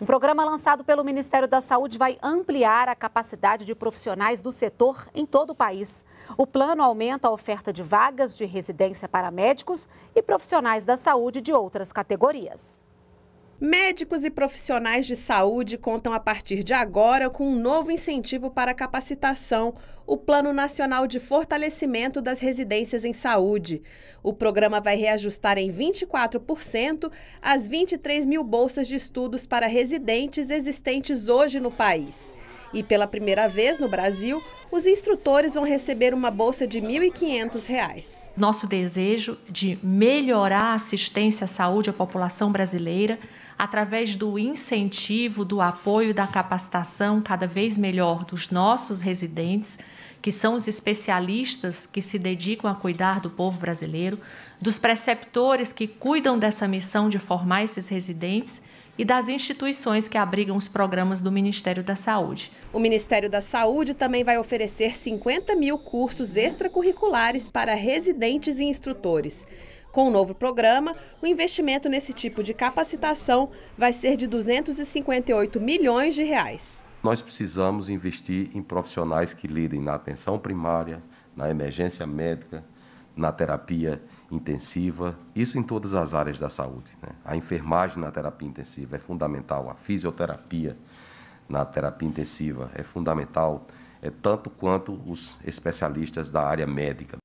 Um programa lançado pelo Ministério da Saúde vai ampliar a capacidade de profissionais do setor em todo o país. O plano aumenta a oferta de vagas de residência para médicos e profissionais da saúde de outras categorias. Médicos e profissionais de saúde contam a partir de agora com um novo incentivo para capacitação, o Plano Nacional de Fortalecimento das Residências em Saúde. O programa vai reajustar em 24% as 23 mil bolsas de estudos para residentes existentes hoje no país. E pela primeira vez no Brasil, os instrutores vão receber uma bolsa de R$ 1.500. Nosso desejo de melhorar a assistência à saúde à população brasileira através do incentivo, do apoio, da capacitação cada vez melhor dos nossos residentes, que são os especialistas que se dedicam a cuidar do povo brasileiro, dos preceptores que cuidam dessa missão de formar esses residentes e das instituições que abrigam os programas do Ministério da Saúde. O Ministério da Saúde também vai oferecer 50 mil cursos extracurriculares para residentes e instrutores. Com o novo programa, o investimento nesse tipo de capacitação vai ser de 258 milhões de reais. Nós precisamos investir em profissionais que lidem na atenção primária, na emergência médica, na terapia intensiva, isso em todas as áreas da saúde. Né? A enfermagem na terapia intensiva é fundamental, a fisioterapia na terapia intensiva é fundamental, é tanto quanto os especialistas da área médica,